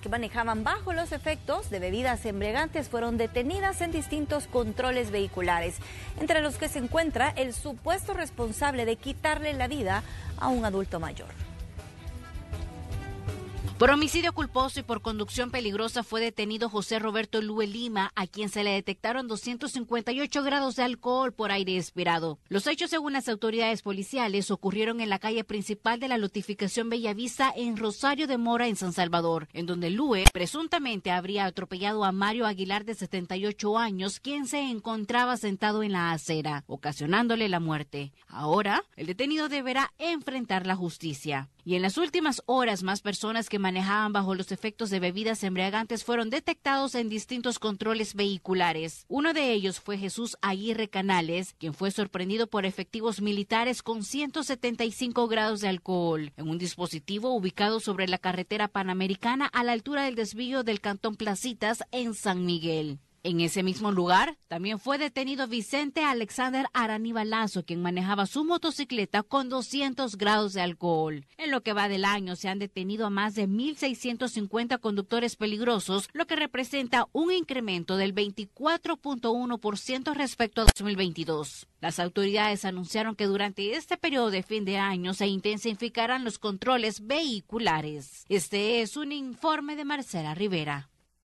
que manejaban bajo los efectos de bebidas embriagantes fueron detenidas en distintos controles vehiculares, entre los que se encuentra el supuesto responsable de quitarle la vida a un adulto mayor. Por homicidio culposo y por conducción peligrosa fue detenido José Roberto Lue Lima, a quien se le detectaron 258 grados de alcohol por aire expirado. Los hechos, según las autoridades policiales, ocurrieron en la calle principal de la Lotificación Bellavista en Rosario de Mora, en San Salvador, en donde Lue presuntamente habría atropellado a Mario Aguilar de 78 años, quien se encontraba sentado en la acera, ocasionándole la muerte. Ahora, el detenido deberá enfrentar la justicia. Y en las últimas horas, más personas que manejaban bajo los efectos de bebidas embriagantes fueron detectados en distintos controles vehiculares. Uno de ellos fue Jesús Aguirre Canales, quien fue sorprendido por efectivos militares con 175 grados de alcohol en un dispositivo ubicado sobre la carretera panamericana a la altura del desvío del Cantón Placitas en San Miguel. En ese mismo lugar también fue detenido Vicente Alexander Aranibalazo, quien manejaba su motocicleta con 200 grados de alcohol. En lo que va del año se han detenido a más de 1.650 conductores peligrosos, lo que representa un incremento del 24.1% respecto a 2022. Las autoridades anunciaron que durante este periodo de fin de año se intensificarán los controles vehiculares. Este es un informe de Marcela Rivera.